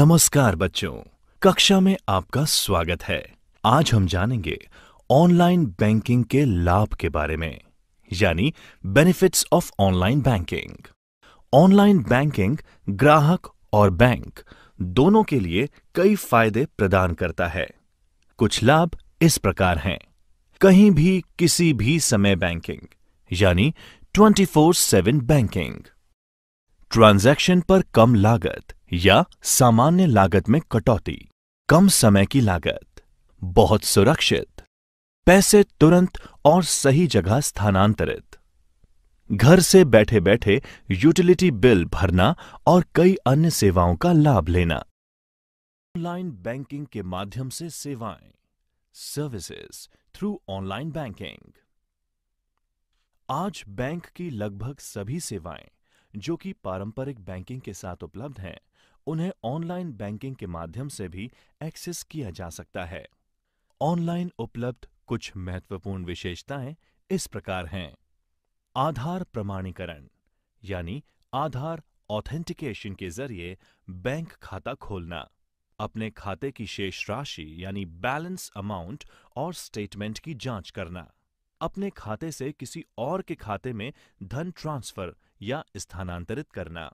नमस्कार बच्चों कक्षा में आपका स्वागत है आज हम जानेंगे ऑनलाइन बैंकिंग के लाभ के बारे में यानी benefits of online banking online banking ग्राहक और बैंक दोनों के लिए कई फायदे प्रदान करता है कुछ लाभ इस प्रकार हैं कहीं भी किसी भी समय बैंकिंग यानी 24/7 बैंकिंग ट्रांजैक्शन पर कम लागत या सामान्य लागत में कटौती कम समय की लागत बहुत सुरक्षित पैसे तुरंत और सही जगह स्थानांतरित घर से बैठे बैठे यूटिलिटी बिल भरना और कई अन्य सेवाओं का लाभ लेना ऑनलाइन बैंकिंग के माध्यम से सेवाएं सर्विसेज थ्रू ऑनलाइन बैंकिंग आज बैंक की लगभग सभी सेवाएं जो कि पारंपरिक बैंकिंग के साथ उपलब्ध हैं उन्हें ऑनलाइन बैंकिंग के माध्यम से भी एक्सेस किया जा सकता है ऑनलाइन उपलब्ध कुछ महत्वपूर्ण विशेषताएं इस प्रकार हैं आधार प्रमाणीकरण यानी आधार ऑथेंटिकेशन के जरिए बैंक खाता खोलना अपने खाते की शेष राशि यानी बैलेंस अमाउंट और स्टेटमेंट की जांच करना अपने खाते से किसी और के खाते में धन ट्रांसफर या स्थानांतरित करना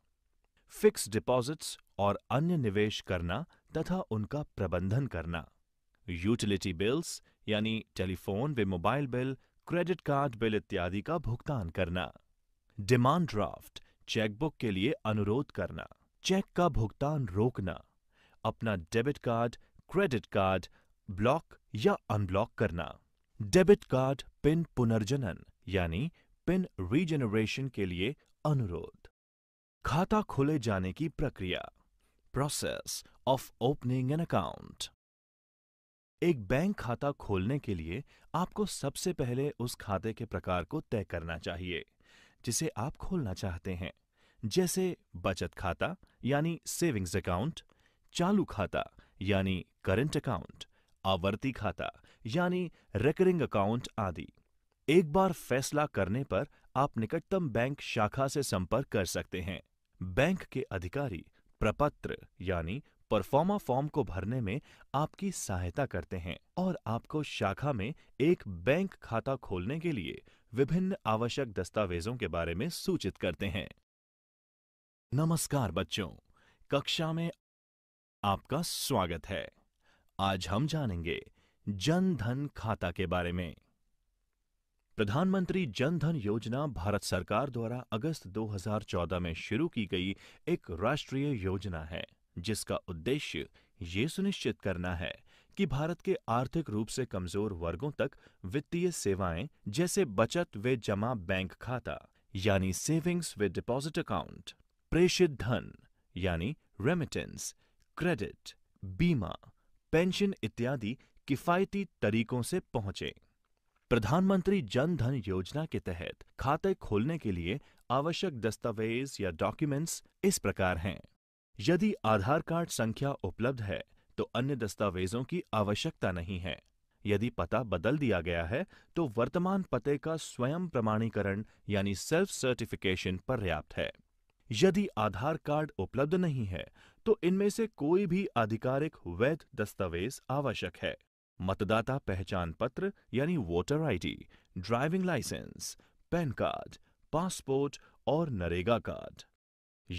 फिक्स डिपॉजिट्स और अन्य निवेश करना तथा उनका प्रबंधन करना यूटिलिटी बिल्स यानी टेलीफोन व mobile bill credit card bill इत्यादि का भुगतान करना डिमांड ड्राफ्ट चेकबुक के लिए अनुरोध करना चेक का भुगतान रोकना अपना debit card credit card block या अनब्लॉक करना डेबिट कार्ड पिन पुनर्जनन यानी पिन रीजेनरेशन के लिए अनुरोध खाता खोले जाने की प्रक्रिया process of opening an account एक बैंक खाता खोलने के लिए आपको सबसे पहले उस खाते के प्रकार को तय करना चाहिए जिसे आप खोलना चाहते हैं जैसे बचत खाता यानी सेविंग्स अकाउंट चालू खाता यानी करंट अकाउंट आवर्ती खाता यानी रेकरिंग अकाउंट आदि एक बार फैसला करने पर आप निकटतम बैंक शाखा से संपर्क कर सकते हैं बैंक के अधिकारी प्रपत्र यानी परफॉर्मा फॉर्म को भरने में आपकी सहायता करते हैं और आपको शाखा में एक बैंक खाता खोलने के लिए विभिन्न आवश्यक दस्तावेजों के बारे में सूचित करते हैं नमस्कार बच्चों कक्षा में आपका स्वागत है आज हम जानेंगे जन धन खाता के बारे में प्रधानमंत्री जन धन योजना भारत सरकार द्वारा अगस्त 2014 में शुरू की गई एक राष्ट्रीय योजना है जिसका उद्देश्य ये सुनिश्चित करना है कि भारत के आर्थिक रूप से कमजोर वर्गों तक वित्तीय सेवाएं जैसे बचत व जमा बैंक खाता यानी सेविंग्स व डिपॉजिट अकाउंट प्रेषित धन यानी रेमिटेंस क्रेडिट बीमा पेंशन इत्यादि किफायती तरीकों से पहुंचे प्रधानमंत्री जन धन योजना के तहत खाते खोलने के लिए आवश्यक दस्तावेज या डॉक्यूमेंट्स इस प्रकार हैं यदि आधार कार्ड संख्या उपलब्ध है तो अन्य दस्तावेजों की आवश्यकता नहीं है यदि पता बदल दिया गया है तो वर्तमान पते का स्वयं प्रमाणीकरण यानी सेल्फ सर्टिफिकेशन पर्याप्त है यदि आधार कार्ड उपलब्ध नहीं है तो इनमें से कोई भी आधिकारिक वैध दस्तावेज आवश्यक है मतदाता पहचान पत्र यानी voter ID, driving licence PAN card passport और नरेगा कार्ड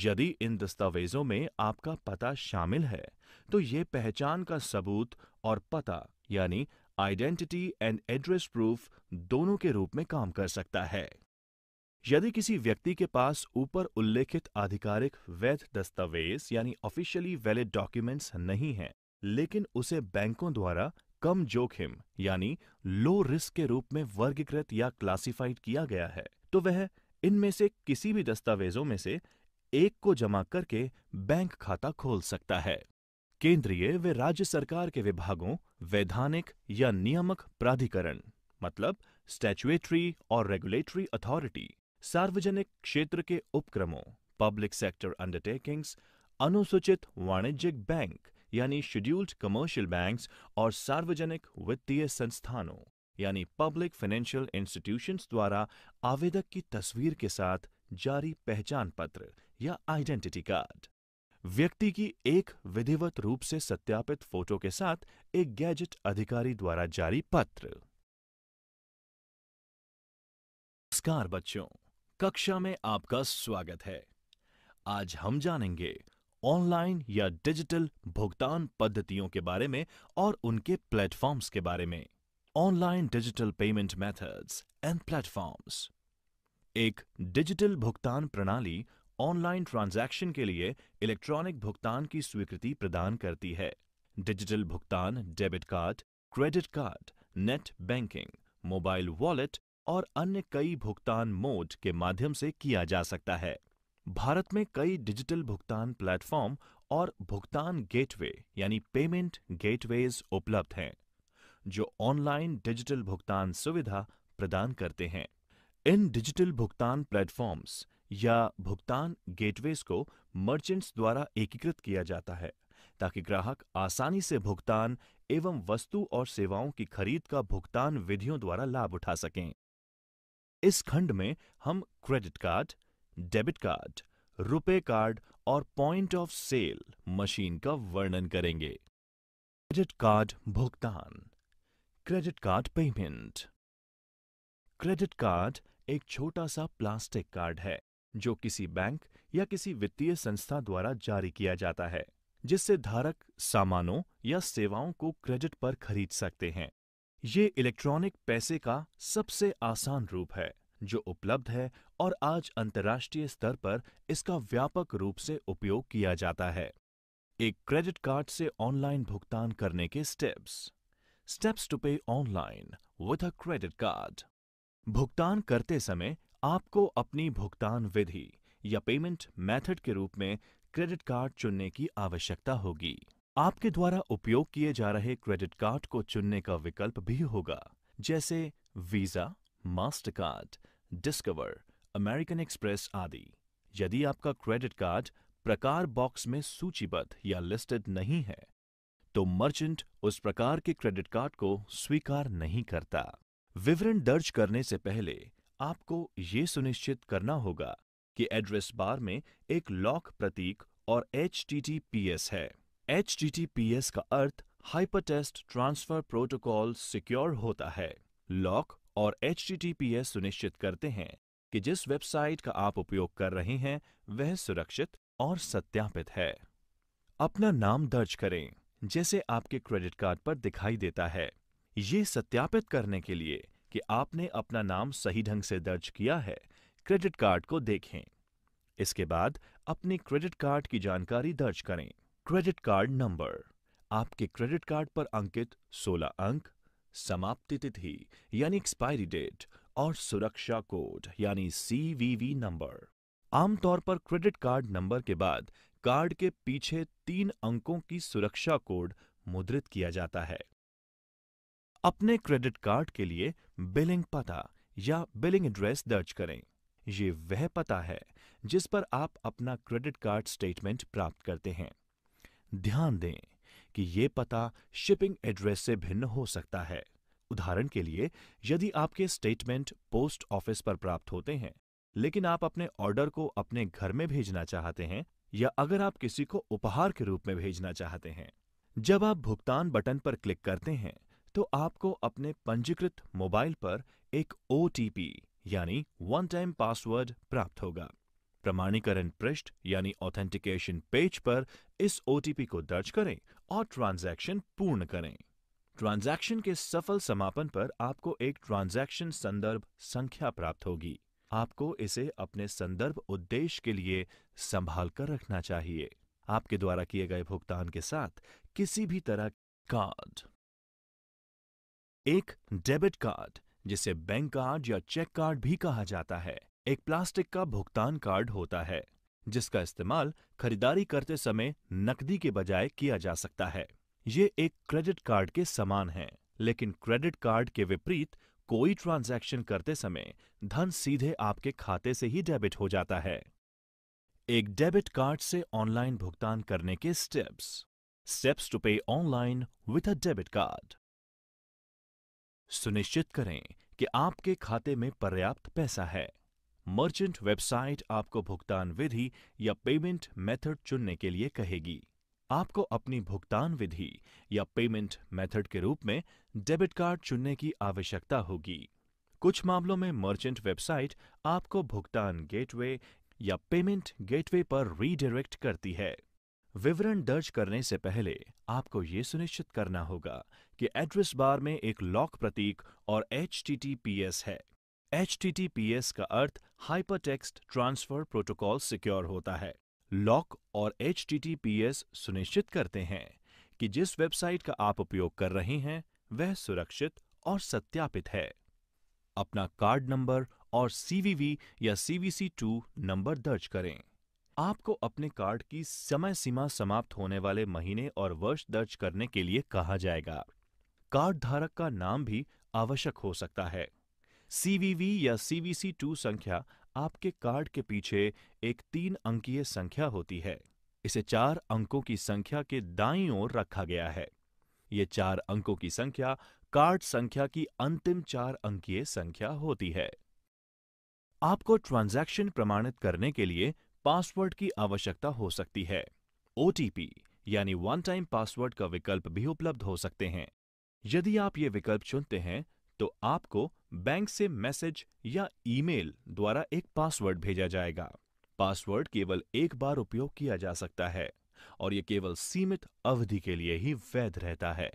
यदि इन दस्तावेजों में आपका पता शामिल है तो ये पहचान का सबूत और पता यानी आइडेंटिटी एंड एड्रेस प्रूफ दोनों के रूप में काम कर सकता है यदि किसी व्यक्ति के पास ऊपर उल्लेखित आधिकारिक वैध दस्तावेज यानी ऑफिशियली वैलिड डॉक्यूमेंट्स नहीं हैं लेकिन उसे बैंकों द्वारा कम जोखिम यानी लो रिस्क के रूप में वर्गीकृत या क्लासिफाइड किया गया है तो वह इनमें से किसी भी दस्तावेजों में से एक को जमा करके बैंक खाता खोल सकता है केंद्रीय व राज्य सरकार के विभागों वैधानिक या नियामक प्राधिकरण मतलब स्टैचुएटरी और रेगुलेटरी अथॉरिटी सार्वजनिक क्षेत्र के उपक्रमों पब्लिक सेक्टर अंडरटेकिंग्स अनुसूचित वाणिज्यिक बैंक यानी शेड्यूल्ड कमर्शियल बैंक्स और सार्वजनिक वित्तीय संस्थानों यानी पब्लिक फाइनेंशियल इंस्टीट्यूशंस द्वारा आवेदक की तस्वीर के साथ जारी पहचान पत्र या आइडेंटिटी कार्ड व्यक्ति की एक विधिवत रूप से सत्यापित फोटो के साथ एक गैजेट अधिकारी द्वारा जारी पत्र नमस्कार बच्चों कक्षा में आपका स्वागत है आज हम जानेंगे ऑनलाइन या डिजिटल भुगतान पद्धतियों के बारे में और उनके प्लेटफॉर्म्स के बारे में online digital payment methods and platforms एक डिजिटल भुगतान प्रणाली ऑनलाइन ट्रांजैक्शन के लिए इलेक्ट्रॉनिक भुगतान की स्वीकृति प्रदान करती है डिजिटल भुगतान debit card credit card net banking mobile wallet और अन्य कई भुगतान मोड के माध्यम से किया जा सकता है भारत में कई डिजिटल भुगतान प्लेटफ़ॉर्म और भुगतान गेटवे यानी पेमेंट गेटवेज उपलब्ध हैं, जो ऑनलाइन डिजिटल भुगतान सुविधा प्रदान करते हैं। इन डिजिटल भुगतान प्लेटफ़ॉर्म्स या भुगतान गेटवेज को मर्चेंट्स द्वारा एकीकृत किया जाता है ताकि ग्राहक आसानी से भुगतान एवं वस्तु और सेवाओं की खरीद का भुगतान विधियों द्वारा लाभ उठा सकें इस खंड में हम credit card debit card RuPay card और पॉइंट ऑफ सेल मशीन का वर्णन करेंगे क्रेडिट कार्ड भुगतान credit card payment credit card एक छोटा सा प्लास्टिक कार्ड है जो किसी बैंक या किसी वित्तीय संस्था द्वारा जारी किया जाता है जिससे धारक सामानों या सेवाओं को क्रेडिट पर खरीद सकते हैं ये इलेक्ट्रॉनिक पैसे का सबसे आसान रूप है जो उपलब्ध है और आज अंतर्राष्ट्रीय स्तर पर इसका व्यापक रूप से उपयोग किया जाता है एक क्रेडिट कार्ड से ऑनलाइन भुगतान करने के steps steps to pay online with a credit card भुगतान करते समय आपको अपनी भुगतान विधि या पेमेंट मेथड के रूप में क्रेडिट कार्ड चुनने की आवश्यकता होगी आपके द्वारा उपयोग किए जा रहे क्रेडिट कार्ड को चुनने का विकल्प भी होगा जैसे Visa master card Discover American Express आदि यदि आपका क्रेडिट कार्ड प्रकार बॉक्स में सूचीबद्ध या लिस्टेड नहीं है तो मर्चेंट उस प्रकार के क्रेडिट कार्ड को स्वीकार नहीं करता विवरण दर्ज करने से पहले आपको ये सुनिश्चित करना होगा कि एड्रेस बार में एक लॉक प्रतीक और एच है एच का अर्थ हाइपरटेस्ट ट्रांसफर प्रोटोकॉल सिक्योर होता है लॉक और एच सुनिश्चित करते हैं कि जिस वेबसाइट का आप उपयोग कर रहे हैं वह सुरक्षित और सत्यापित है अपना नाम दर्ज करें जैसे आपके क्रेडिट कार्ड पर दिखाई देता है ये सत्यापित करने के लिए कि आपने अपना नाम सही ढंग से दर्ज किया है क्रेडिट कार्ड को देखें इसके बाद अपने क्रेडिट कार्ड की जानकारी दर्ज करें क्रेडिट कार्ड नंबर आपके क्रेडिट कार्ड पर अंकित 16 अंक समाप्ति तिथि यानी एक्सपायरी डेट और सुरक्षा कोड यानी सीवीवी नंबर आमतौर पर क्रेडिट कार्ड नंबर के बाद कार्ड के पीछे तीन अंकों की सुरक्षा कोड मुद्रित किया जाता है अपने क्रेडिट कार्ड के लिए बिलिंग पता या बिलिंग एड्रेस दर्ज करें ये वह पता है जिस पर आप अपना क्रेडिट कार्ड स्टेटमेंट प्राप्त करते हैं ध्यान दें कि ये पता शिपिंग एड्रेस से भिन्न हो सकता है उदाहरण के लिए यदि आपके स्टेटमेंट पोस्ट ऑफिस पर प्राप्त होते हैं लेकिन आप अपने ऑर्डर को अपने घर में भेजना चाहते हैं या अगर आप किसी को उपहार के रूप में भेजना चाहते हैं जब आप भुगतान बटन पर क्लिक करते हैं तो आपको अपने पंजीकृत मोबाइल पर एक ओ यानी वन टाइम पासवर्ड प्राप्त होगा प्रमाणीकरण पृष्ठ यानी ऑथेंटिकेशन पेज पर इस ओटीपी को दर्ज करें और ट्रांजैक्शन पूर्ण करें ट्रांजैक्शन के सफल समापन पर आपको एक ट्रांजैक्शन संदर्भ संख्या प्राप्त होगी आपको इसे अपने संदर्भ उद्देश्य के लिए संभाल कर रखना चाहिए आपके द्वारा किए गए भुगतान के साथ किसी भी तरह कार्ड एक डेबिट कार्ड जिसे बैंक कार्ड या चेक कार्ड भी कहा जाता है एक प्लास्टिक का भुगतान कार्ड होता है जिसका इस्तेमाल खरीदारी करते समय नकदी के बजाय किया जा सकता है ये एक क्रेडिट कार्ड के समान है लेकिन क्रेडिट कार्ड के विपरीत कोई ट्रांजैक्शन करते समय धन सीधे आपके खाते से ही डेबिट हो जाता है एक डेबिट कार्ड से ऑनलाइन भुगतान करने के steps steps to pay online with a debit card सुनिश्चित करें कि आपके खाते में पर्याप्त पैसा है मर्चेंट वेबसाइट आपको भुगतान विधि या पेमेंट मेथड चुनने के लिए कहेगी आपको अपनी भुगतान विधि या पेमेंट मेथड के रूप में डेबिट कार्ड चुनने की आवश्यकता होगी कुछ मामलों में मर्चेंट वेबसाइट आपको भुगतान गेटवे या पेमेंट गेटवे पर रीडायरेक्ट करती है विवरण दर्ज करने से पहले आपको ये सुनिश्चित करना होगा कि एड्रेस बार में एक लॉक प्रतीक और एच है एच का अर्थ हाइपरटेक्स्ट ट्रांसफर प्रोटोकॉल सिक्योर होता है लॉक और एच सुनिश्चित करते हैं कि जिस वेबसाइट का आप उपयोग कर रहे हैं वह सुरक्षित और सत्यापित है अपना कार्ड नंबर और सीवीवी या सीवीसी टू नंबर दर्ज करें आपको अपने कार्ड की समय सीमा समाप्त होने वाले महीने और वर्ष दर्ज करने के लिए कहा जाएगा कार्ड धारक का नाम भी आवश्यक हो सकता है सीवीवी या सीवीसी टू संख्या आपके कार्ड के पीछे एक तीन अंकीय संख्या होती है इसे चार अंकों की संख्या के दाईं ओर रखा गया है ये चार अंकों की संख्या कार्ड संख्या की अंतिम चार अंकीय संख्या होती है आपको ट्रांजैक्शन प्रमाणित करने के लिए पासवर्ड की आवश्यकता हो सकती है ओटीपी यानी वन टाइम पासवर्ड का विकल्प भी उपलब्ध हो सकते हैं यदि आप ये विकल्प चुनते हैं तो आपको बैंक से मैसेज या ईमेल द्वारा एक पासवर्ड भेजा जाएगा पासवर्ड केवल एक बार उपयोग किया जा सकता है और यह केवल सीमित अवधि के लिए ही वैध रहता है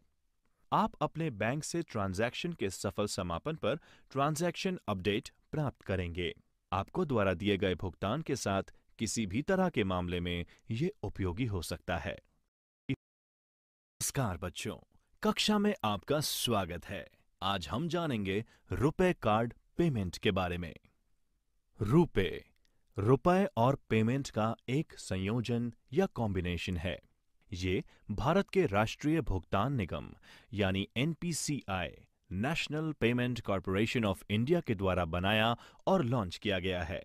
आप अपने बैंक से ट्रांजैक्शन के सफल समापन पर ट्रांजैक्शन अपडेट प्राप्त करेंगे आपको द्वारा दिए गए भुगतान के साथ किसी भी तरह के मामले में ये उपयोगी हो सकता है नमस्कार बच्चों कक्षा में आपका स्वागत है आज हम जानेंगे रुपए कार्ड पेमेंट के बारे में रुपए रुपए और पेमेंट का एक संयोजन या कॉम्बिनेशन है ये भारत के राष्ट्रीय भुगतान निगम यानी NPCI National Payment Corporation of India के द्वारा बनाया और लॉन्च किया गया है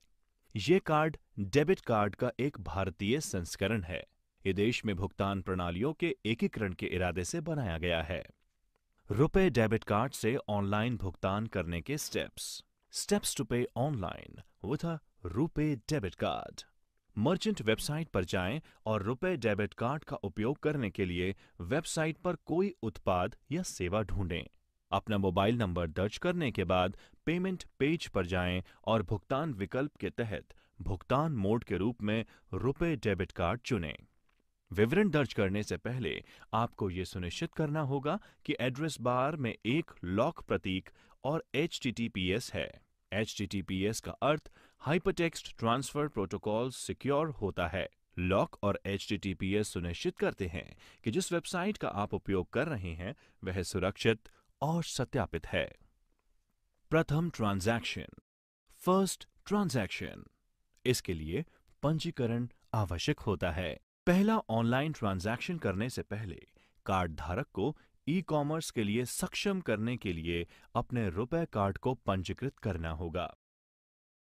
ये कार्ड डेबिट कार्ड का एक भारतीय संस्करण है ये देश में भुगतान प्रणालियों के एकीकरण के इरादे से बनाया गया है रुपए डेबिट कार्ड से ऑनलाइन भुगतान करने के steps steps to pay online with a RuPay debit card merchant website पर जाएं और रुपए डेबिट कार्ड का उपयोग करने के लिए वेबसाइट पर कोई उत्पाद या सेवा ढूंढें अपना मोबाइल नंबर दर्ज करने के बाद पेमेंट पेज पर जाएं और भुगतान विकल्प के तहत भुगतान मोड के रूप में रुपए डेबिट कार्ड चुनें विवरण दर्ज करने से पहले आपको यह सुनिश्चित करना होगा कि एड्रेस बार में एक लॉक प्रतीक और एच है एच का अर्थ हाइपरटेक्स्ट ट्रांसफर प्रोटोकॉल सिक्योर होता है लॉक और एच सुनिश्चित करते हैं कि जिस वेबसाइट का आप उपयोग कर रहे हैं वह सुरक्षित और सत्यापित है प्रथम ट्रांजैक्शन फर्स्ट ट्रांजैक्शन इसके लिए पंजीकरण आवश्यक होता है पहला ऑनलाइन ट्रांजैक्शन करने से पहले कार्ड धारक को ई कॉमर्स के लिए सक्षम करने के लिए अपने रुपए कार्ड को पंजीकृत करना होगा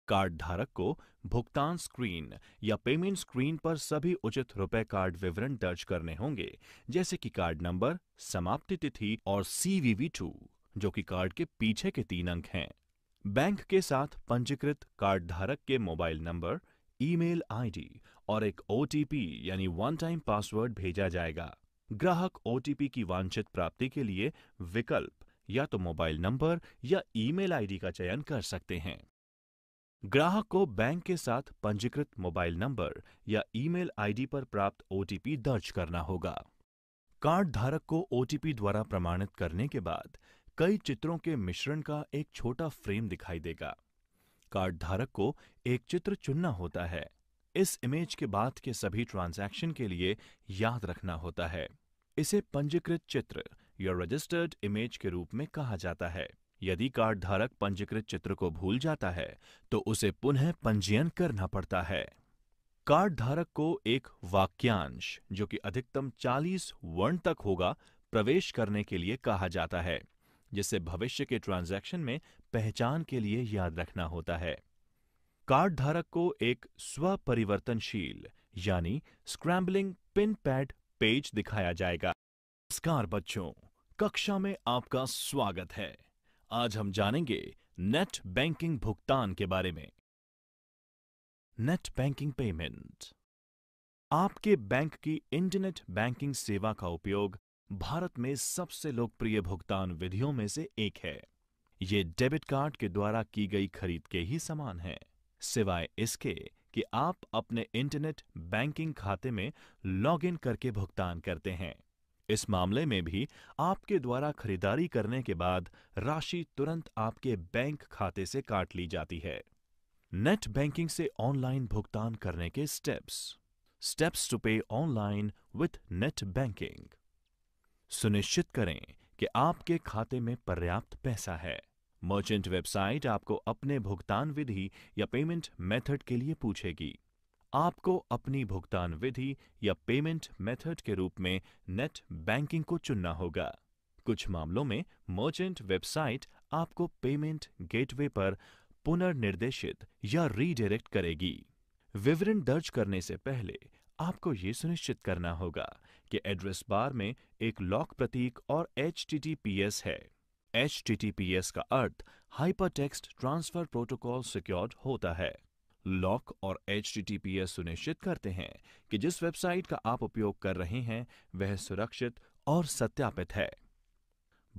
कार्ड धारक को भुगतान स्क्रीन या पेमेंट स्क्रीन पर सभी उचित रुपए कार्ड विवरण दर्ज करने होंगे जैसे कि कार्ड नंबर समाप्ति तिथि और सीवीवी टू जो कि कार्ड के पीछे के तीन अंक हैं बैंक के साथ पंजीकृत कार्ड धारक के मोबाइल नंबर ईमेल आईडी और एक ओ यानी वन टाइम पासवर्ड भेजा जाएगा ग्राहक ओ की वांछित प्राप्ति के लिए विकल्प या तो मोबाइल नंबर या ईमेल आईडी का चयन कर सकते हैं ग्राहक को बैंक के साथ पंजीकृत मोबाइल नंबर या ईमेल आईडी पर प्राप्त ओटीपी दर्ज करना होगा कार्ड धारक को ओटीपी द्वारा प्रमाणित करने के बाद कई चित्रों के मिश्रण का एक छोटा फ्रेम दिखाई देगा कार्ड धारक को एक चित्र चुनना होता है इस इमेज के बाद के सभी ट्रांजैक्शन के लिए याद रखना होता है इसे पंजीकृत चित्र या रजिस्टर्ड इमेज के रूप में कहा जाता है यदि कार्ड धारक पंजीकृत चित्र को भूल जाता है तो उसे पुनः पंजीयन करना पड़ता है कार्ड धारक को एक वाक्यांश जो कि अधिकतम 40 वर्ण तक होगा प्रवेश करने के लिए कहा जाता है जिसे भविष्य के ट्रांजैक्शन में पहचान के लिए याद रखना होता है कार्ड धारक को एक स्व परिवर्तनशील यानी स्क्रैम्बलिंग पिन पैड पेज दिखाया जाएगा नमस्कार बच्चों कक्षा में आपका स्वागत है आज हम जानेंगे नेट बैंकिंग भुगतान के बारे में नेट बैंकिंग पेमेंट आपके बैंक की इंटरनेट बैंकिंग सेवा का उपयोग भारत में सबसे लोकप्रिय भुगतान विधियों में से एक है ये डेबिट कार्ड के द्वारा की गई खरीद के ही समान है सिवाय इसके कि आप अपने इंटरनेट बैंकिंग खाते में लॉगिन करके भुगतान करते हैं इस मामले में भी आपके द्वारा खरीदारी करने के बाद राशि तुरंत आपके बैंक खाते से काट ली जाती है नेट बैंकिंग से ऑनलाइन भुगतान करने के steps steps to pay online with net banking सुनिश्चित करें कि आपके खाते में पर्याप्त पैसा है मर्चेंट वेबसाइट आपको अपने भुगतान विधि या पेमेंट मेथड के लिए पूछेगी आपको अपनी भुगतान विधि या पेमेंट मेथड के रूप में नेट बैंकिंग को चुनना होगा कुछ मामलों में मर्चेंट वेबसाइट आपको पेमेंट गेटवे पर पुनर्निर्देशित या रीडायरेक्ट करेगी विवरण दर्ज करने से पहले आपको यह सुनिश्चित करना होगा कि एड्रेस बार में एक लॉक प्रतीक और एच है एच का अर्थ hyper text transfer protocol secured होता है लॉक और एच सुनिश्चित करते हैं कि जिस वेबसाइट का आप उपयोग कर रहे हैं वह सुरक्षित और सत्यापित है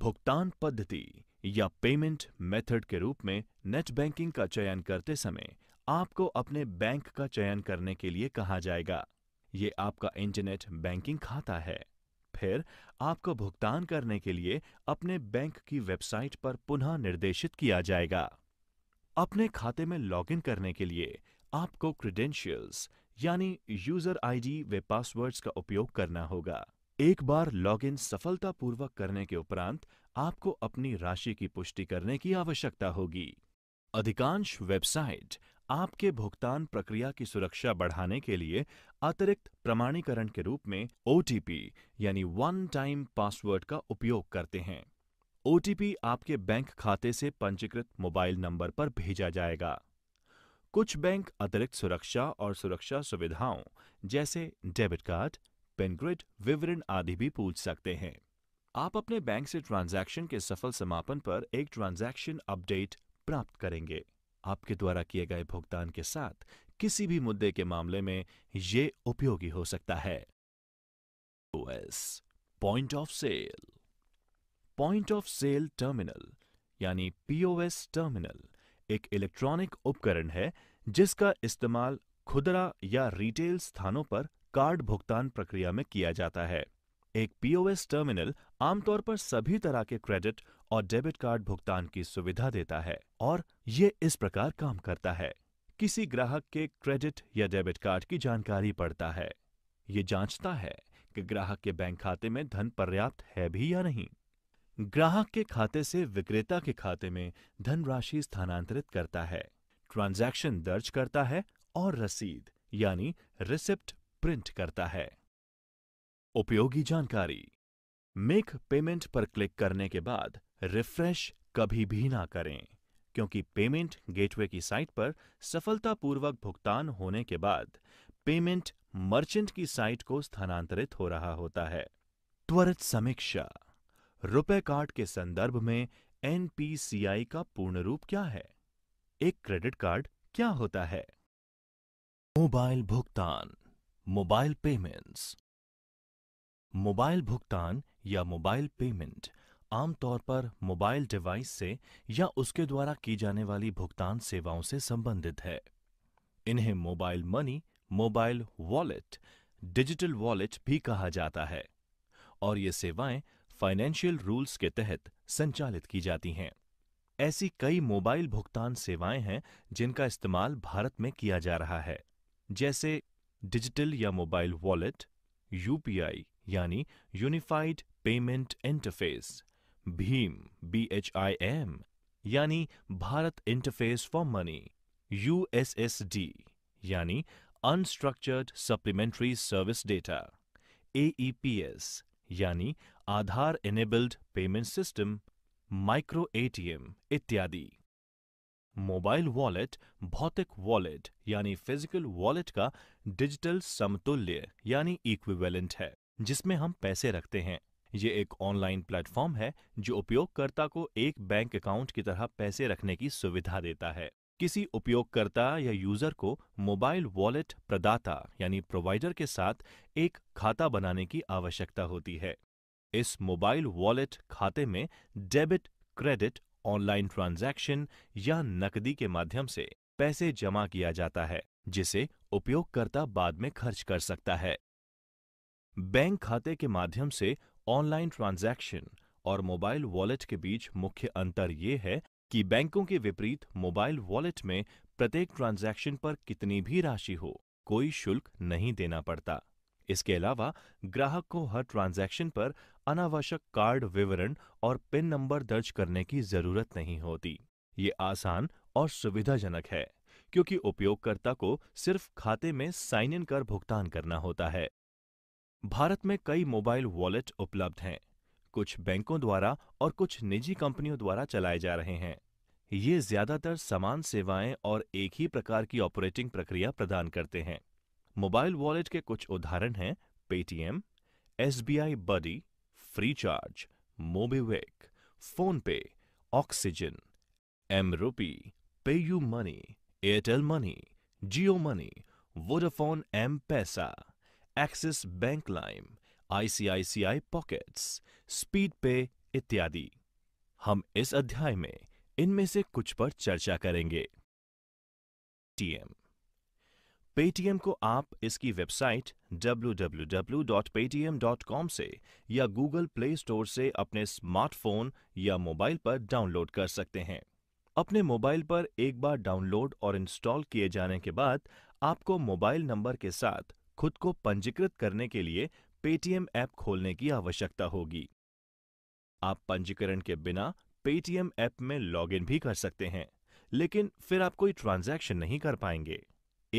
भुगतान पद्धति या पेमेंट मेथड के रूप में नेट बैंकिंग का चयन करते समय आपको अपने बैंक का चयन करने के लिए कहा जाएगा ये आपका इंटरनेट बैंकिंग खाता है फिर आपको भुगतान करने के लिए अपने बैंक की वेबसाइट पर पुनः निर्देशित किया जाएगा अपने खाते में लॉगिन करने के लिए आपको क्रीडेंशियल्स यानी यूजर आईडी व पासवर्ड्स का उपयोग करना होगा एक बार लॉगिन सफलतापूर्वक करने के उपरांत आपको अपनी राशि की पुष्टि करने की आवश्यकता होगी अधिकांश वेबसाइट आपके भुगतान प्रक्रिया की सुरक्षा बढ़ाने के लिए अतिरिक्त प्रमाणीकरण के रूप में ओटीपी यानी वन टाइम पासवर्ड का उपयोग करते हैं ओटीपी आपके बैंक खाते से पंजीकृत मोबाइल नंबर पर भेजा जाएगा कुछ बैंक अतिरिक्त सुरक्षा और सुरक्षा सुविधाओं जैसे डेबिट कार्ड पिनग्रिड विवरण आदि भी पूछ सकते हैं आप अपने बैंक से ट्रांजैक्शन के सफल समापन पर एक ट्रांजैक्शन अपडेट प्राप्त करेंगे आपके द्वारा किए गए भुगतान के साथ किसी भी मुद्दे के मामले में ये उपयोगी हो सकता है point of sale point of sale terminal यानी पीओएस टर्मिनल एक इलेक्ट्रॉनिक उपकरण है जिसका इस्तेमाल खुदरा या रिटेल स्थानों पर कार्ड भुगतान प्रक्रिया में किया जाता है एक पीओएस टर्मिनल आमतौर पर सभी तरह के क्रेडिट और डेबिट कार्ड भुगतान की सुविधा देता है और ये इस प्रकार काम करता है किसी ग्राहक के क्रेडिट या डेबिट कार्ड की जानकारी पड़ता है ये जांचता है कि ग्राहक के बैंक खाते में धन पर्याप्त है भी या नहीं ग्राहक के खाते से विक्रेता के खाते में धनराशि स्थानांतरित करता है ट्रांजैक्शन दर्ज करता है और रसीद यानी रिसिप्ट प्रिंट करता है उपयोगी जानकारी मेक पेमेंट पर क्लिक करने के बाद रिफ्रेश कभी भी ना करें क्योंकि पेमेंट गेटवे की साइट पर सफलतापूर्वक भुगतान होने के बाद पेमेंट मर्चेंट की साइट को स्थानांतरित हो रहा होता है त्वरित समीक्षा रुपए कार्ड के संदर्भ में एनपीसीआई का पूर्ण रूप क्या है एक क्रेडिट कार्ड क्या होता है मोबाइल भुगतान मोबाइल पेमेंट्स मोबाइल भुगतान या मोबाइल पेमेंट आमतौर पर मोबाइल डिवाइस से या उसके द्वारा की जाने वाली भुगतान सेवाओं से संबंधित है इन्हें mobile money mobile wallet digital wallet भी कहा जाता है और ये सेवाएं फाइनेंशियल रूल्स के तहत संचालित की जाती हैं ऐसी कई मोबाइल भुगतान सेवाएं हैं जिनका इस्तेमाल भारत में किया जा रहा है जैसे डिजिटल या मोबाइल वॉलेट यूपीआई यानी यूनिफाइड पेमेंट इंटरफेस भीम बी एच आई एम यानी Bharat interface for money U S S D यानी unstructured supplementary service data AEPS यानी Aadhaar enabled payment system micro ATM इत्यादि मोबाइल वॉलेट भौतिक वॉलेट यानी physical wallet का digital समतुल्य यानी इक्विवेलेंट है जिसमें हम पैसे रखते हैं ये एक ऑनलाइन प्लेटफॉर्म है जो उपयोगकर्ता को एक बैंक अकाउंट की तरह पैसे रखने की सुविधा देता है किसी उपयोगकर्ता या यूजर को मोबाइल वॉलेट प्रदाता यानी प्रोवाइडर के साथ एक खाता बनाने की आवश्यकता होती है इस मोबाइल वॉलेट खाते में डेबिट क्रेडिट ऑनलाइन ट्रांजैक्शन या नकदी के माध्यम से पैसे जमा किया जाता है जिसे उपयोगकर्ता बाद में खर्च कर सकता है बैंक खाते के माध्यम से ऑनलाइन ट्रांजैक्शन और मोबाइल वॉलेट के बीच मुख्य अंतर यह है कि बैंकों के विपरीत मोबाइल वॉलेट में प्रत्येक ट्रांजैक्शन पर कितनी भी राशि हो कोई शुल्क नहीं देना पड़ता इसके अलावा ग्राहक को हर ट्रांजैक्शन पर अनावश्यक कार्ड विवरण और पिन नंबर दर्ज करने की जरूरत नहीं होती ये आसान और सुविधाजनक है क्योंकि उपयोगकर्ता को सिर्फ खाते में साइन इन कर भुगतान करना होता है भारत में कई मोबाइल वॉलेट उपलब्ध हैं कुछ बैंकों द्वारा और कुछ निजी कंपनियों द्वारा चलाए जा रहे हैं ये ज्यादातर समान सेवाएं और एक ही प्रकार की ऑपरेटिंग प्रक्रिया प्रदान करते हैं मोबाइल वॉलेट के कुछ उदाहरण हैं Paytm S B I Buddy Freecharge MobiKwik PhonePe Oxygen M Rupee PayU Money Airtel Money Jio Money Vodafone M Pesa Axis Bank Lime ICICI Pockets Speed Pay इत्यादि हम इस अध्याय में इनमें से कुछ पर चर्चा करेंगे टीएम पेटीएम को आप इसकी वेबसाइट www.paytm.com से या गूगल प्ले स्टोर से अपने स्मार्टफोन या मोबाइल पर डाउनलोड कर सकते हैं अपने मोबाइल पर एक बार डाउनलोड और इंस्टॉल किए जाने के बाद आपको मोबाइल नंबर के साथ खुद को पंजीकृत करने के लिए पेटीएम ऐप खोलने की आवश्यकता होगी आप पंजीकरण के बिना पेटीएम ऐप में लॉगिन भी कर सकते हैं लेकिन फिर आप कोई ट्रांजैक्शन नहीं कर पाएंगे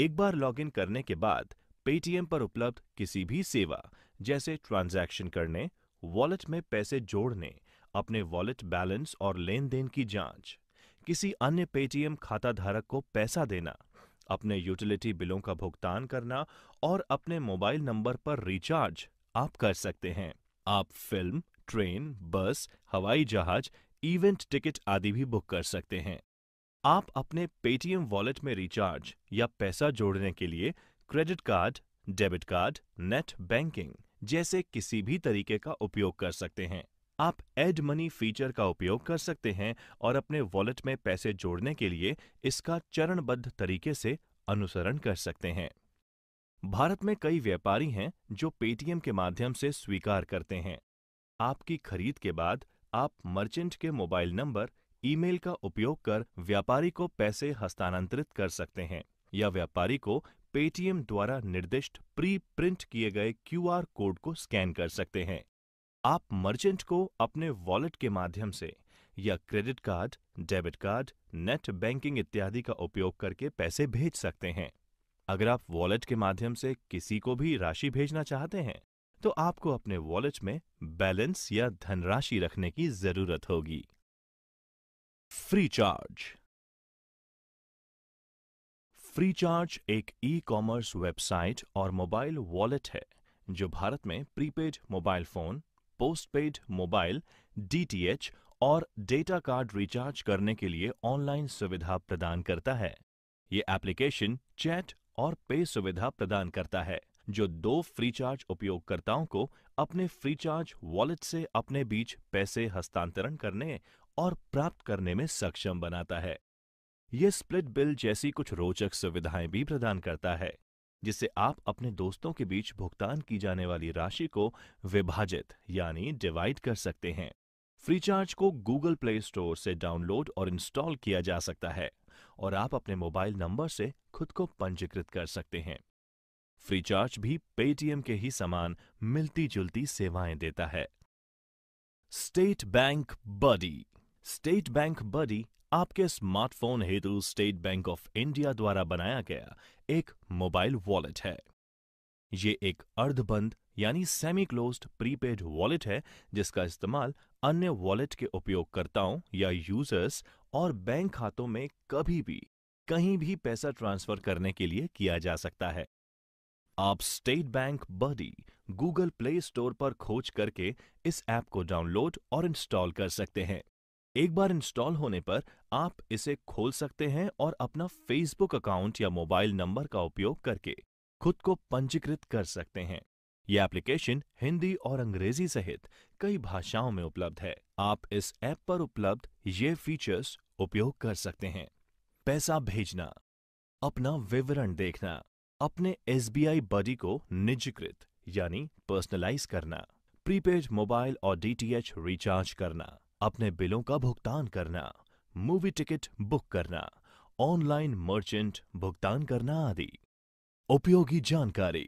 एक बार लॉगिन करने के बाद पेटीएम पर उपलब्ध किसी भी सेवा जैसे ट्रांजैक्शन करने वॉलेट में पैसे जोड़ने अपने वॉलेट बैलेंस और लेन देन की जांच किसी अन्य पेटीएम खाताधारक को पैसा देना अपने यूटिलिटी बिलों का भुगतान करना और अपने मोबाइल नंबर पर रिचार्ज आप कर सकते हैं आप फिल्म ट्रेन बस हवाई जहाज इवेंट टिकट आदि भी बुक कर सकते हैं आप अपने पेटीएम वॉलेट में रिचार्ज या पैसा जोड़ने के लिए credit card debit card net banking जैसे किसी भी तरीके का उपयोग कर सकते हैं आप एड मनी फीचर का उपयोग कर सकते हैं और अपने वॉलेट में पैसे जोड़ने के लिए इसका चरणबद्ध तरीके से अनुसरण कर सकते हैं भारत में कई व्यापारी हैं जो पेटीएम के माध्यम से स्वीकार करते हैं आपकी खरीद के बाद आप मर्चेंट के मोबाइल नंबर ईमेल का उपयोग कर व्यापारी को पैसे हस्तांतरित कर सकते हैं या व्यापारी को पेटीएम द्वारा निर्दिष्ट प्री प्रिंट किए गए क्यूआर कोड को स्कैन कर सकते हैं आप मर्चेंट को अपने वॉलेट के माध्यम से या credit card debit card net banking इत्यादि का उपयोग करके पैसे भेज सकते हैं अगर आप वॉलेट के माध्यम से किसी को भी राशि भेजना चाहते हैं तो आपको अपने वॉलेट में बैलेंस या धनराशि रखने की जरूरत होगी फ्री चार्ज फ्री चार्ज एक ई कॉमर्स वेबसाइट और मोबाइल वॉलेट है जो भारत में prepaid mobile phone postpaid mobile DTH और डेटा कार्ड रिचार्ज करने के लिए ऑनलाइन सुविधा प्रदान करता है ये एप्लीकेशन चैट और पे सुविधा प्रदान करता है जो दो फ्रीचार्ज उपयोगकर्ताओं को अपने फ्रीचार्ज वॉलेट से अपने बीच पैसे हस्तांतरण करने और प्राप्त करने में सक्षम बनाता है यह स्प्लिट बिल जैसी कुछ रोचक सुविधाएं भी प्रदान करता है जिससे आप अपने दोस्तों के बीच भुगतान की जाने वाली राशि को विभाजित यानी डिवाइड कर सकते हैं फ्रीचार्ज को गूगल प्ले स्टोर से डाउनलोड और इंस्टॉल किया जा सकता है और आप अपने मोबाइल नंबर से खुद को पंजीकृत कर सकते हैं फ्रीचार्ज भी पेटीएम के ही समान मिलती जुलती सेवाएं देता है State Bank Buddy State Bank Buddy आपके स्मार्टफोन हेतु स्टेट बैंक ऑफ इंडिया द्वारा बनाया गया एक मोबाइल वॉलेट है ये एक अर्धबंद यानी सेमी क्लोज्ड प्रीपेड वॉलेट है जिसका इस्तेमाल अन्य वॉलेट के उपयोगकर्ताओं या यूजर्स और बैंक खातों में कभी भी कहीं भी पैसा ट्रांसफर करने के लिए किया जा सकता है आप State Bank Buddy Google Play Store पर खोज करके इस ऐप को डाउनलोड और इंस्टॉल कर सकते हैं एक बार इंस्टॉल होने पर आप इसे खोल सकते हैं और अपना फेसबुक अकाउंट या मोबाइल नंबर का उपयोग करके खुद को पंजीकृत कर सकते हैं ये एप्लीकेशन हिंदी और अंग्रेजी सहित कई भाषाओं में उपलब्ध है आप इस ऐप पर उपलब्ध ये फीचर्स उपयोग कर सकते हैं पैसा भेजना अपना विवरण देखना अपने एस बडी को निजीकृत यानी पर्सनलाइज करना प्रीपेड मोबाइल और डीटीएच रिचार्ज करना अपने बिलों का भुगतान करना मूवी टिकट बुक करना ऑनलाइन मर्चेंट भुगतान करना आदि उपयोगी जानकारी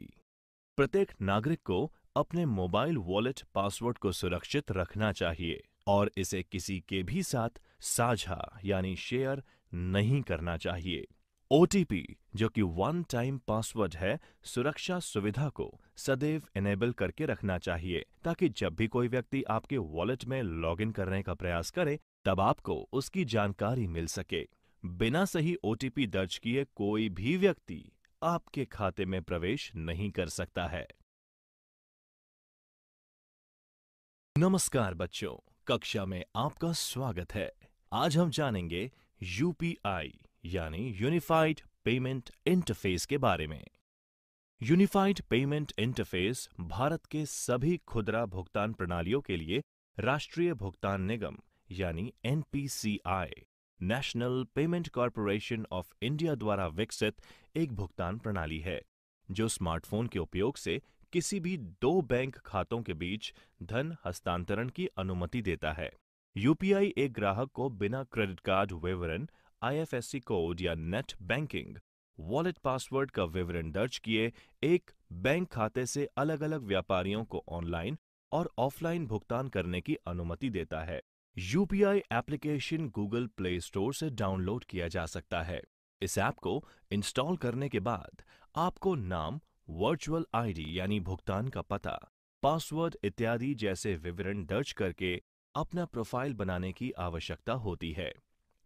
प्रत्येक नागरिक को अपने मोबाइल वॉलेट पासवर्ड को सुरक्षित रखना चाहिए और इसे किसी के भी साथ साझा यानी शेयर नहीं करना चाहिए ओ जो कि वन टाइम पासवर्ड है सुरक्षा सुविधा को सदैव इनेबल करके रखना चाहिए ताकि जब भी कोई व्यक्ति आपके वॉलेट में लॉगिन करने का प्रयास करे तब आपको उसकी जानकारी मिल सके बिना सही ओ दर्ज किए कोई भी व्यक्ति आपके खाते में प्रवेश नहीं कर सकता है नमस्कार बच्चों कक्षा में आपका स्वागत है आज हम जानेंगे यूपीआई यानी यूनिफाइड पेमेंट इंटरफेस के बारे में यूनिफाइड पेमेंट इंटरफेस भारत के सभी खुदरा भुगतान प्रणालियों के लिए राष्ट्रीय भुगतान निगम यानी NPCI National Payment Corporation of India द्वारा विकसित एक भुगतान प्रणाली है जो स्मार्टफोन के उपयोग से किसी भी दो बैंक खातों के बीच धन हस्तांतरण की अनुमति देता है यूपीआई एक ग्राहक को बिना क्रेडिट कार्ड विवरण आईएफएससी कोड या नेट बैंकिंग वॉलेट पासवर्ड का विवरण दर्ज किए एक बैंक खाते से अलग अलग व्यापारियों को ऑनलाइन और ऑफलाइन भुगतान करने की अनुमति देता है UPI application Google Play Store से डाउनलोड किया जा सकता है इस ऐप को इंस्टॉल करने के बाद आपको नाम वर्चुअल आईडी यानी भुगतान का पता पासवर्ड इत्यादि जैसे विवरण दर्ज करके अपना प्रोफाइल बनाने की आवश्यकता होती है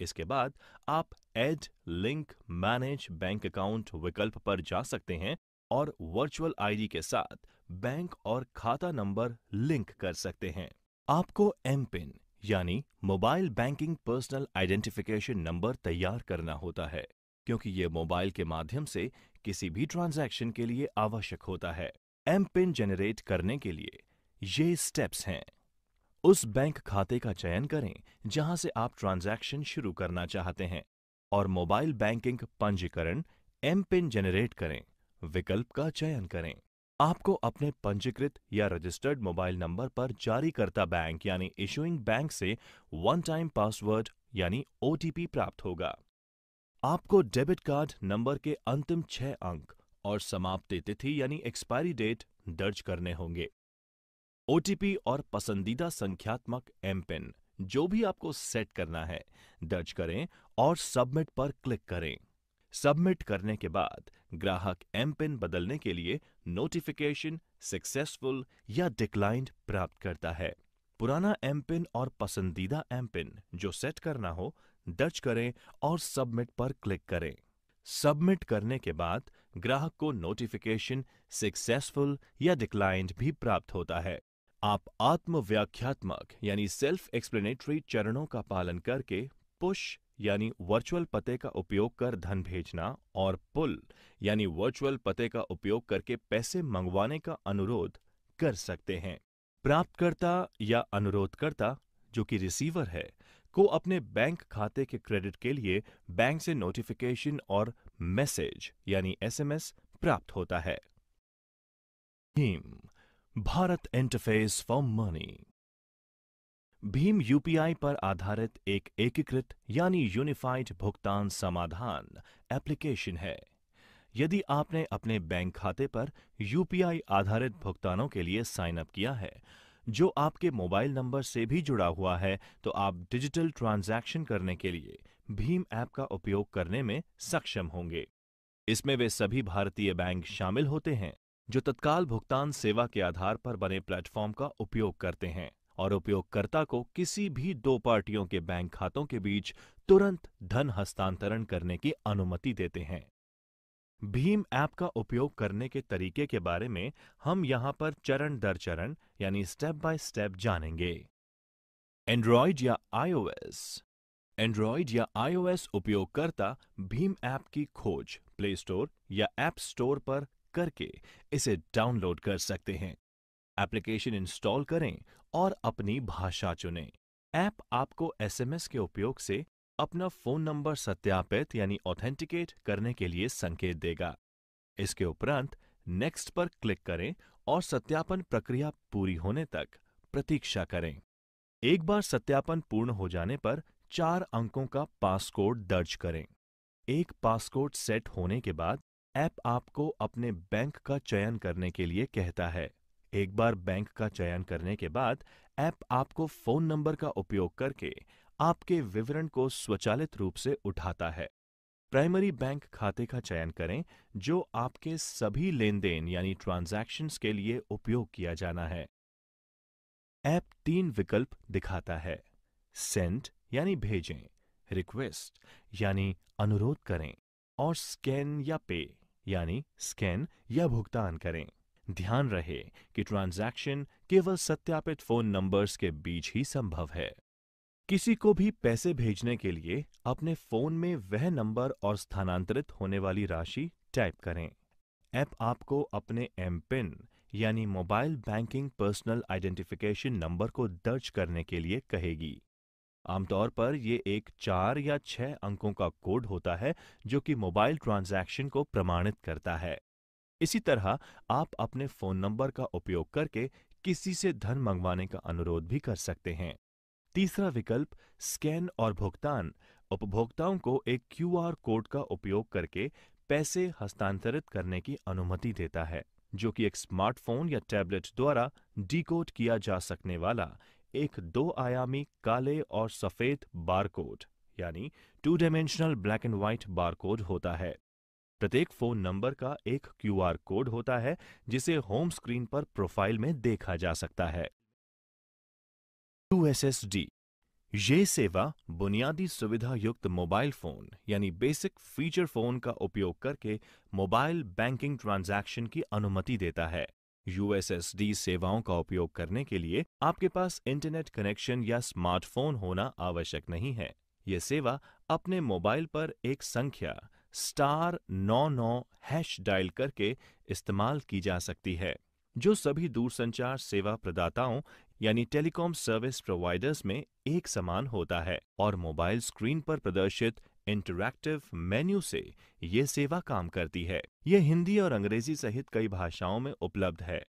इसके बाद आप add link manage bank account विकल्प पर जा सकते हैं और वर्चुअल आईडी के साथ बैंक और खाता नंबर लिंक कर सकते हैं आपको एम पिन यानी mobile banking personal identification number तैयार करना होता है क्योंकि ये मोबाइल के माध्यम से किसी भी ट्रांजैक्शन के लिए आवश्यक होता है एम पिन जनरेट करने के लिए ये स्टेप्स हैं उस बैंक खाते का चयन करें जहां से आप ट्रांजैक्शन शुरू करना चाहते हैं और मोबाइल बैंकिंग पंजीकरण एम पिन जेनरेट करें विकल्प का चयन करें आपको अपने पंजीकृत या रजिस्टर्ड मोबाइल नंबर पर जारीकर्ता बैंक यानी इशूइंग बैंक से वन टाइम पासवर्ड यानी ओटीपी प्राप्त होगा आपको डेबिट कार्ड नंबर के अंतिम छह अंक और समाप्ति तिथि यानी एक्सपायरी डेट दर्ज करने होंगे ओटीपी और पसंदीदा संख्यात्मक एम पिन जो भी आपको सेट करना है दर्ज करें और सबमिट पर क्लिक करें सबमिट करने के बाद ग्राहक एम पिन बदलने के लिए नोटिफिकेशन सक्सेसफुल या डिक्लाइंड प्राप्त करता है पुराना एम पिन और पसंदीदा एम पिन जो सेट करना हो दर्ज करें और सबमिट पर क्लिक करें सबमिट करने के बाद ग्राहक को नोटिफिकेशन सक्सेसफुल या डिक्लाइंड भी प्राप्त होता है आप आत्मव्याख्यात्मक यानी सेल्फ एक्सप्लेनेटरी चरणों का पालन करके पुश यानी वर्चुअल पते का उपयोग कर धन भेजना और पुल यानी वर्चुअल पते का उपयोग करके पैसे मंगवाने का अनुरोध कर सकते हैं प्राप्तकर्ता या अनुरोधकर्ता जो कि रिसीवर है को अपने बैंक खाते के क्रेडिट के लिए बैंक से नोटिफिकेशन और मैसेज यानी एसएमएस प्राप्त होता है भारत इंटरफेस फॉर मनी भीम यूपीआई पर आधारित एक एकीकृत यानी यूनिफाइड भुगतान समाधान एप्लीकेशन है यदि आपने अपने बैंक खाते पर यूपीआई आधारित भुगतानों के लिए साइन अप किया है जो आपके मोबाइल नंबर से भी जुड़ा हुआ है तो आप डिजिटल ट्रांजैक्शन करने के लिए भीम ऐप का उपयोग करने में सक्षम होंगे इसमें वे सभी भारतीय बैंक शामिल होते हैं जो तत्काल भुगतान सेवा के आधार पर बने प्लेटफॉर्म का उपयोग करते हैं और उपयोगकर्ता को किसी भी दो पार्टियों के बैंक खातों के बीच तुरंत धन हस्तांतरण करने की अनुमति देते हैं भीम ऐप का उपयोग करने के तरीके के बारे में हम यहां पर चरण दर चरण यानी स्टेप बाय स्टेप जानेंगे एंड्रॉइड या आईओएस एंड्रॉइड या आईओएस उपयोगकर्ता भीम ऐप की खोज प्ले स्टोर या ऐप स्टोर पर करके इसे डाउनलोड कर सकते हैं एप्लीकेशन इंस्टॉल करें और अपनी भाषा चुनें ऐप आपको एसएमएस के उपयोग से अपना फोन नंबर सत्यापित यानी ऑथेंटिकेट करने के लिए संकेत देगा इसके उपरांत नेक्स्ट पर क्लिक करें और सत्यापन प्रक्रिया पूरी होने तक प्रतीक्षा करें एक बार सत्यापन पूर्ण हो जाने पर चार अंकों का पासकोड दर्ज करें एक पासकोड सेट होने के बाद ऐप आपको अपने बैंक का चयन करने के लिए कहता है एक बार बैंक का चयन करने के बाद ऐप आपको फोन नंबर का उपयोग करके आपके विवरण को स्वचालित रूप से उठाता है प्राइमरी बैंक खाते का चयन करें जो आपके सभी लेन देन यानी ट्रांजैक्शंस के लिए उपयोग किया जाना है ऐप तीन विकल्प दिखाता है सेंड यानी भेजें रिक्वेस्ट यानी अनुरोध करें और स्कैन या पे यानी स्कैन या भुगतान करें ध्यान रहे कि ट्रांजैक्शन केवल सत्यापित फोन नंबर्स के बीच ही संभव है किसी को भी पैसे भेजने के लिए अपने फोन में वह नंबर और स्थानांतरित होने वाली राशि टाइप करें ऐप आपको अपने एम पिन यानी mobile banking personal identification number को दर्ज करने के लिए कहेगी आमतौर पर ये एक चार या छह अंकों का कोड होता है जो कि मोबाइल ट्रांजैक्शन को प्रमाणित करता है इसी तरह आप अपने फ़ोन नंबर का उपयोग करके किसी से धन मंगवाने का अनुरोध भी कर सकते हैं तीसरा विकल्प स्कैन और भुगतान उपभोक्ताओं को एक क्यूआर कोड का उपयोग करके पैसे हस्तांतरित करने की अनुमति देता है जो कि एक स्मार्टफोन या टैबलेट द्वारा डिकोड किया जा सकने वाला एक दो आयामी काले और सफेद बारकोड यानी two dimensional black and white barcode होता है प्रत्येक फोन नंबर का एक क्यूआर कोड होता है जिसे होम स्क्रीन पर प्रोफाइल में देखा जा सकता है टू ये सेवा बुनियादी सुविधा युक्त मोबाइल फोन यानी बेसिक फीचर फोन का उपयोग करके मोबाइल बैंकिंग ट्रांजैक्शन की अनुमति देता है यूएसएसडी सेवाओं का उपयोग करने के लिए आपके पास इंटरनेट कनेक्शन या स्मार्टफोन होना आवश्यक नहीं है ये सेवा अपने मोबाइल पर एक संख्या स्टार नौ नौ हैश डायल करके इस्तेमाल की जा सकती है जो सभी दूरसंचार सेवा प्रदाताओं यानी टेलीकॉम सर्विस प्रोवाइडर्स में एक समान होता है और मोबाइल स्क्रीन पर प्रदर्शित इंटरैक्टिव मेन्यू से ये सेवा काम करती है ये हिंदी और अंग्रेजी सहित कई भाषाओं में उपलब्ध है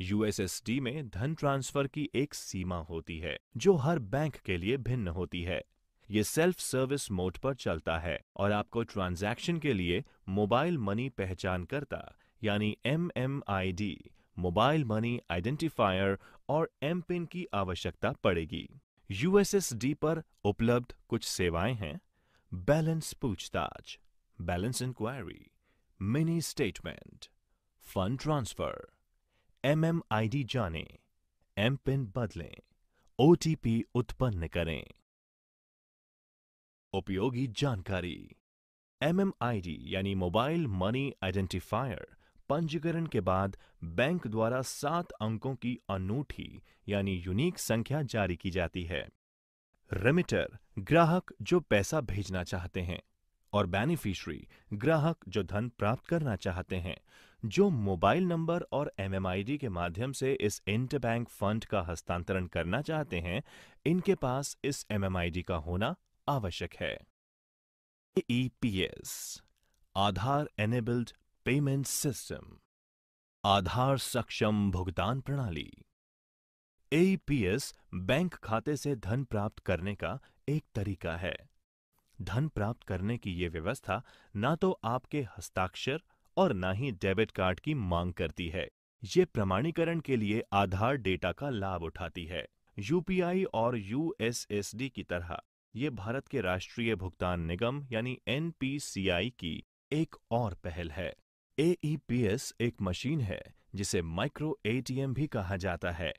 यूएसएसडी में धन ट्रांसफर की एक सीमा होती है जो हर बैंक के लिए भिन्न होती है ये सेल्फ सर्विस मोड पर चलता है और आपको ट्रांजैक्शन के लिए मोबाइल मनी पहचानकर्ता यानी एमएमआईडी मोबाइल मनी आइडेंटिफायर और एम पिन की आवश्यकता पड़ेगी यूएसएसडी पर उपलब्ध कुछ सेवाएं हैं बैलेंस पूछताछ balance inquiry mini statement fund transfer MMID जाने एम पिन बदलें ओटीपी उत्पन्न करें उपयोगी जानकारी एमएमआईडी यानी मोबाइल मनी आइडेंटिफायर पंजीकरण के बाद बैंक द्वारा सात अंकों की अनूठी यानी यूनिक संख्या जारी की जाती है रेमिटर ग्राहक जो पैसा भेजना चाहते हैं और बेनिफिशियरी ग्राहक जो धन प्राप्त करना चाहते हैं जो मोबाइल नंबर और एमएमआईडी के माध्यम से इस इंटरबैंक फंड का हस्तांतरण करना चाहते हैं इनके पास इस एमएमआईडी का होना आवश्यक है EPS e Aadhaar enabled payment system Aadhaar सक्षम भुगतान प्रणाली एपीएस बैंक खाते से धन प्राप्त करने का एक तरीका है धन प्राप्त करने की यह व्यवस्था ना तो आपके हस्ताक्षर और ना ही डेबिट कार्ड की मांग करती है ये प्रमाणीकरण के लिए आधार डेटा का लाभ उठाती है यूपीआई और यूएसएसडी की तरह ये भारत के राष्ट्रीय भुगतान निगम यानी एनपीसीआई की एक और पहल है एईपीएस e एक मशीन है जिसे माइक्रो एटीएम भी कहा जाता है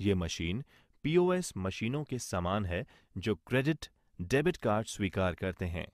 ये मशीन पीओएस मशीनों के समान है जो क्रेडिट डेबिट कार्ड स्वीकार करते हैं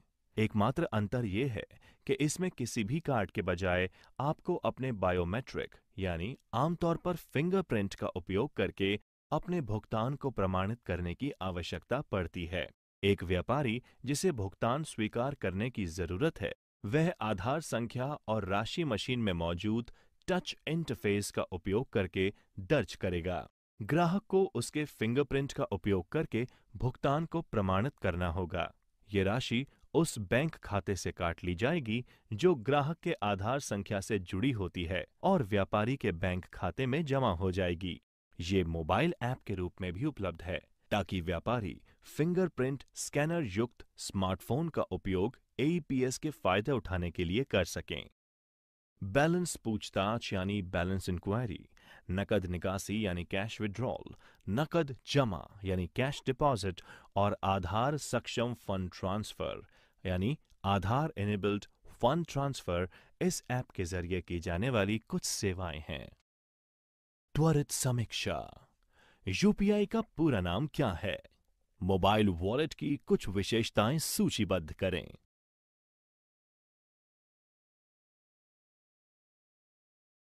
एकमात्र अंतर यह है कि इसमें किसी भी कार्ड के बजाय आपको अपने बायोमेट्रिक यानी आमतौर पर फिंगरप्रिंट का उपयोग करके अपने भुगतान को प्रमाणित करने की आवश्यकता पड़ती है एक व्यापारी जिसे भुगतान स्वीकार करने की जरूरत है वह आधार संख्या और राशि मशीन में मौजूद टच इंटरफेस का उपयोग करके दर्ज करेगा ग्राहक को उसके फ़िंगरप्रिंट का उपयोग करके भुगतान को प्रमाणित करना होगा ये राशि उस बैंक खाते से काट ली जाएगी जो ग्राहक के आधार संख्या से जुड़ी होती है और व्यापारी के बैंक खाते में जमा हो जाएगी ये मोबाइल ऐप के रूप में भी उपलब्ध है ताकि व्यापारी फिंगरप्रिंट स्कैनर युक्त स्मार्टफोन का उपयोग एईपीएस e के फायदे उठाने के लिए कर सकें बैलेंस पूछताछ यानी बैलेंस इंक्वायरी नकद निकासी यानी कैश विड्रॉल नकद जमा यानी कैश डिपॉजिट और आधार सक्षम फंड ट्रांसफर यानी आधार इनेबल्ड फंड ट्रांसफर इस ऐप के जरिए की जाने वाली कुछ सेवाएं हैं त्वरित समीक्षा यूपीआई का पूरा नाम क्या है मोबाइल वॉलेट की कुछ विशेषताएं सूचीबद्ध करें